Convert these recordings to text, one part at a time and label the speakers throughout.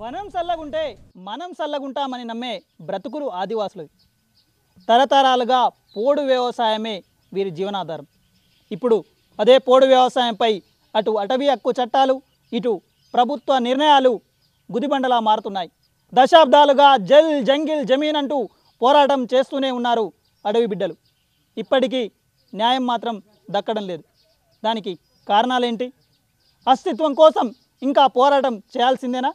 Speaker 1: వనం చల్లగుంటే మనం చల్లగుంటామని నమ్మే బ్రతుకులు ఆదివాసులు తరతరాలుగా పోడు వ్యవసాయమే వీరి జీవనాధారం ఇప్పుడు అదే పోడు వ్యవసాయంపై అటు అటవీ హక్కు చట్టాలు ఇటు ప్రభుత్వ నిర్ణయాలు గుదిబండలా మారుతున్నాయి దశాబ్దాలుగా జల్ జంగిల్ జమీన్ అంటూ పోరాటం చేస్తూనే ఉన్నారు అడవి బిడ్డలు ఇప్పటికీ న్యాయం మాత్రం దక్కడం లేదు దానికి కారణాలేంటి అస్తిత్వం కోసం ఇంకా పోరాటం చేయాల్సిందేనా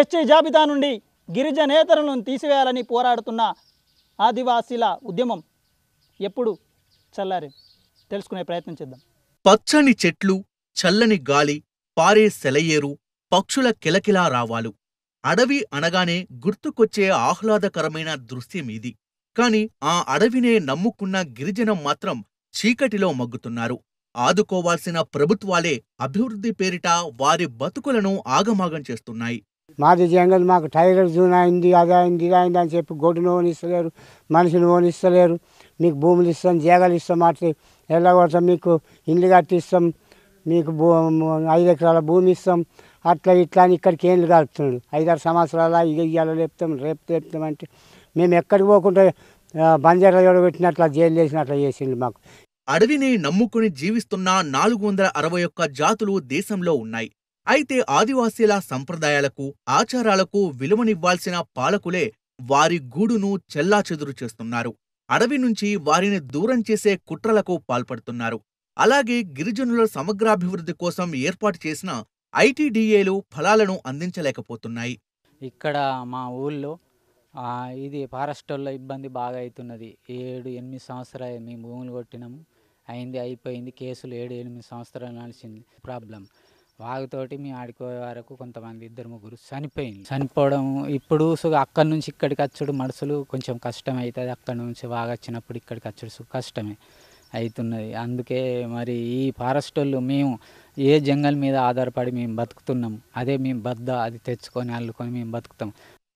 Speaker 1: ఎస్టీ జాబితా నుండి గిరిజనేతరులను తీసివేయాలని పోరాడుతున్న ఆదివాసీల ఉద్యమం ఎప్పుడు చల్లారి తెలుసుకునే ప్రయత్నం చేద్దాం
Speaker 2: పచ్చని చెట్లు చల్లని గాలి పారే సెలయేరు పక్షుల కిలకిలా రావాలు అడవి అనగానే గుర్తుకొచ్చే ఆహ్లాదకరమైన దృశ్యం ఇది కాని ఆ అడవినే నమ్ముకున్న గిరిజనం మాత్రం చీకటిలో మగ్గుతున్నారు ఆదుకోవాల్సిన ప్రభుత్వాలే అభివృద్ధి పేరిట వారి బతుకులను ఆగమాగం చేస్తున్నాయి
Speaker 3: మాది జంగల్ మాకు టైలర్ జూన్ అయింది అది అయింది ఇది అయింది అని చెప్పి గొడ్డును ఓనిస్తలేరు మనిషిని ఓనిస్తలేరు మీకు భూములు ఇస్తాం జాగాలు ఇస్తాం అట్లా ఎల్లగొడతాం మీకు ఇండ్లు కట్టిస్తాం మీకు భూ ఐదు ఎకరాల భూమి ఇస్తాం అట్లా ఇట్లా అని ఇక్కడికి ఏళ్ళు కలుపుతున్నాడు ఐదారు సంవత్సరాల ఇక ఇయ్యాల లేపుతాం రేపు లేపుతాం అంటే మేము ఎక్కడికి పోకుండా బంజారా అట్లా జైలు అట్లా చేసిండు మాకు
Speaker 2: అడవిని నమ్ముకుని జీవిస్తున్న నాలుగు వందల అరవై ఒక్క జాతులు దేశంలో ఉన్నాయి అయితే ఆదివాసీల సంప్రదాయాలకు ఆచారాలకు విలువనివ్వాల్సిన పాలకులే వారి గూడును చెల్లాచెదురు చేస్తున్నారు అడవి నుంచి వారిని దూరం చేసే కుట్రలకు పాల్పడుతున్నారు అలాగే గిరిజనుల సమగ్రాభివృద్ధి కోసం ఏర్పాటు చేసిన ఐటీడీఏలు ఫలాలను అందించలేకపోతున్నాయి
Speaker 4: ఇక్కడ మా ఊళ్ళో ఇది ఫారెస్టర్లో ఇబ్బంది బాగా అవుతున్నది ఏడు ఎనిమిది సంవత్సరాలు మేము భూములు కొట్టినాము అయింది అయిపోయింది కేసులు ఏడు ఎనిమిది సంవత్సరాలు నడిచింది ప్రాబ్లం వాగుతోటి మేము ఆడుకోయే వరకు కొంతమంది ఇద్దరు ముగ్గురు చనిపోయింది చనిపోవడం ఇప్పుడు అక్కడి నుంచి ఇక్కడికి వచ్చుడు మనుషులు కొంచెం కష్టం అవుతుంది అక్కడి నుంచి వచ్చినప్పుడు ఇక్కడికి వచ్చుడు కష్టమే అవుతున్నది అందుకే మరి ఈ ఫారెస్ట్ వాళ్ళు మేము ఏ జంగల్ మీద ఆధారపడి మేము బతుకుతున్నాం అదే మేము
Speaker 2: బద్ద అది తెచ్చుకొని అల్లుకొని మేము బతుకుతాం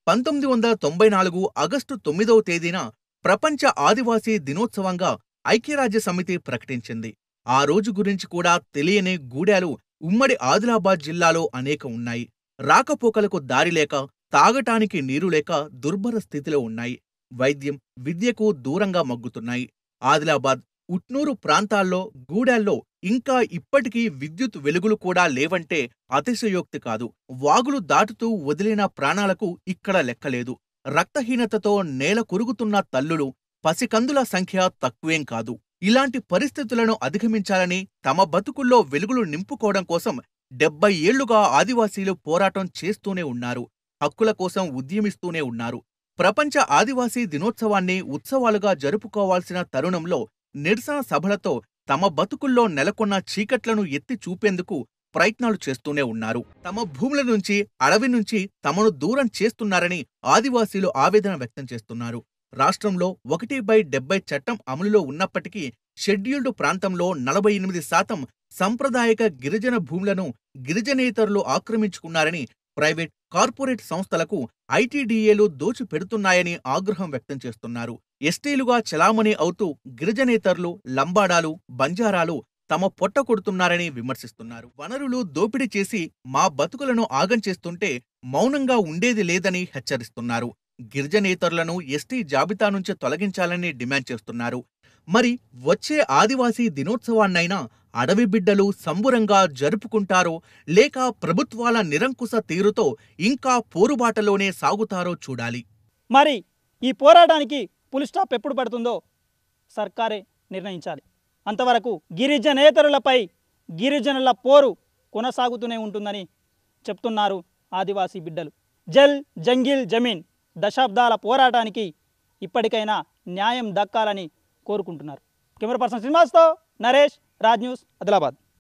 Speaker 2: పంతొమ్మిది వందల తొంభై నాలుగు ఆగస్టు తొమ్మిదవ తేదీన ప్రపంచ ఆదివాసీ దినోత్సవంగా ఐక్యరాజ్య సమితి ప్రకటించింది ఆ రోజు గురించి కూడా తెలియని గూడాలు ఉమ్మడి ఆదిలాబాద్ జిల్లాలో అనేక ఉన్నాయి రాకపోకలకు దారిలేక తాగటానికి నీరులేక దుర్భర స్థితిలో ఉన్నాయి వైద్యం విద్యకు దూరంగా మగ్గుతున్నాయి ఆదిలాబాద్ ఉట్నూరు ప్రాంతాల్లో గూడెల్లో ఇంకా ఇప్పటికీ విద్యుత్ వెలుగులు కూడా లేవంటే అతిశయోక్తి కాదు వాగులు దాటుతూ వదిలిన ప్రాణాలకు ఇక్కడ లెక్కలేదు రక్తహీనతతో నేల కురుగుతున్న తల్లులు పసికందుల సంఖ్య తక్కువేం కాదు ఇలాంటి పరిస్థితులను అధిగమించాలని తమ బతుకుల్లో వెలుగులు నింపుకోవడం కోసం డెబ్బై ఏళ్లుగా ఆదివాసీలు పోరాటం చేస్తూనే ఉన్నారు హక్కుల కోసం ఉద్యమిస్తూనే ఉన్నారు ప్రపంచ ఆదివాసీ దినోత్సవాన్ని ఉత్సవాలుగా జరుపుకోవాల్సిన తరుణంలో నిరసన సభలతో తమ బతుకుల్లో నెలకొన్న చీకట్లను ఎత్తి చూపేందుకు ప్రయత్నాలు చేస్తూనే ఉన్నారు తమ భూముల నుంచి అడవి నుంచి తమను దూరం చేస్తున్నారని ఆదివాసీలు ఆవేదన వ్యక్తం చేస్తున్నారు రాష్ట్రంలో ఒకటి బై డెబ్బై చట్టం అమలులో ఉన్నప్పటికీ షెడ్యూల్డ్ ప్రాంతంలో నలభై ఎనిమిది శాతం సంప్రదాయక గిరిజన భూములను గిరిజనేతరులు ఆక్రమించుకున్నారని ప్రైవేట్ కార్పొరేట్ సంస్థలకు ఐటీడీఏలు దోచిపెడుతున్నాయని ఆగ్రహం వ్యక్తం చేస్తున్నారు ఎస్టీలుగా చలామణి అవుతూ గిరిజనేతరులు లంబాడాలు బంజారాలు తమ పొట్ట కొడుతున్నారని విమర్శిస్తున్నారు వనరులు దోపిడీ చేసి మా బతుకులను ఆగం చేస్తుంటే మౌనంగా ఉండేది లేదని హెచ్చరిస్తున్నారు గిరిజనేతరులను ఎస్టీ జాబితా నుంచి తొలగించాలని డిమాండ్ చేస్తున్నారు మరి వచ్చే ఆదివాసీ దినోత్సవాన్నైనా అడవి బిడ్డలు సంబురంగా జరుపుకుంటారో లేక ప్రభుత్వాల నిరంకుశ తీరుతో ఇంకా పోరుబాటలోనే సాగుతారో చూడాలి మరి ఈ పోరాటానికి
Speaker 1: పులి స్టాప్ ఎప్పుడు పడుతుందో సర్కారే నిర్ణయించాలి అంతవరకు గిరిజనేతరులపై గిరిజనుల పోరు కొనసాగుతూనే ఉంటుందని చెప్తున్నారు ఆదివాసీ బిడ్డలు జల్ జంగిల్ జమీన్ దశాబ్దాల పోరాటానికి ఇప్పటికైనా న్యాయం దక్కాలని కోరుకుంటున్నారు కెమెరా పర్సన్ శ్రీనివాస్తో నరేష్ రాజ్ న్యూస్ ఆదిలాబాద్